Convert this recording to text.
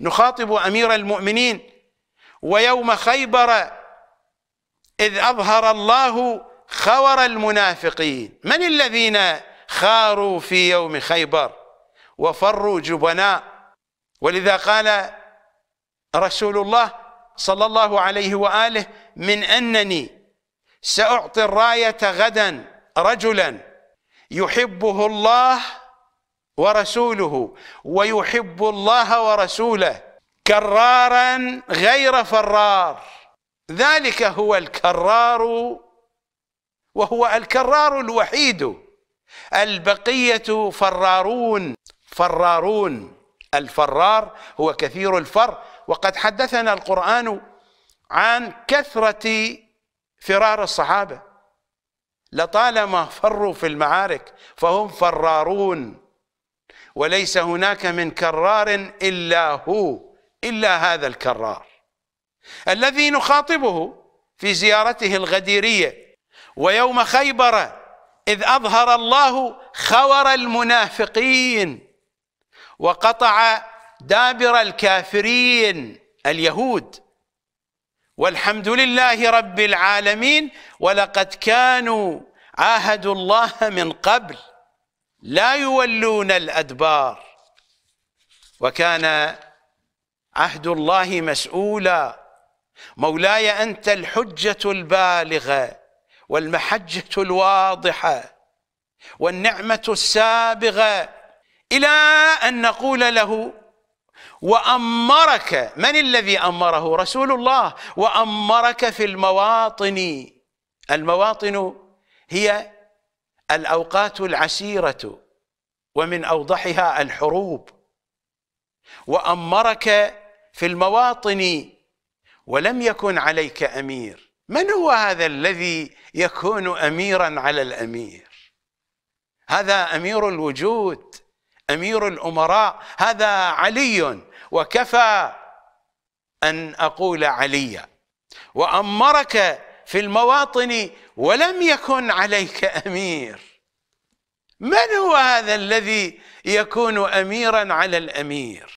نخاطب امير المؤمنين ويوم خيبر اذ اظهر الله خور المنافقين من الذين خاروا في يوم خيبر وفروا جبناء ولذا قال رسول الله صلى الله عليه واله من انني ساعطي الرايه غدا رجلا يحبه الله ورسوله ويحب الله ورسوله كرارا غير فرار ذلك هو الكرار وهو الكرار الوحيد البقية فرارون فرارون الفرار هو كثير الفر وقد حدثنا القرآن عن كثرة فرار الصحابة لطالما فروا في المعارك فهم فرارون وليس هناك من كرار إلا هو إلا هذا الكرار الذي نخاطبه في زيارته الغديرية ويوم خيبر إذ أظهر الله خور المنافقين وقطع دابر الكافرين اليهود والحمد لله رب العالمين ولقد كانوا عاهدوا الله من قبل لا يولون الأدبار وكان عهد الله مسؤولا مولاي أنت الحجة البالغة والمحجة الواضحة والنعمة السابغة إلى أن نقول له وأمرك من الذي أمره رسول الله وأمرك في المواطن المواطن هي الأوقات العسيرة ومن أوضحها الحروب وأمرك في المواطن ولم يكن عليك أمير من هو هذا الذي يكون أميرا على الأمير هذا أمير الوجود أمير الأمراء هذا علي وكفى أن أقول عليا وأمرك في المواطن ولم يكن عليك امير من هو هذا الذي يكون اميرا على الامير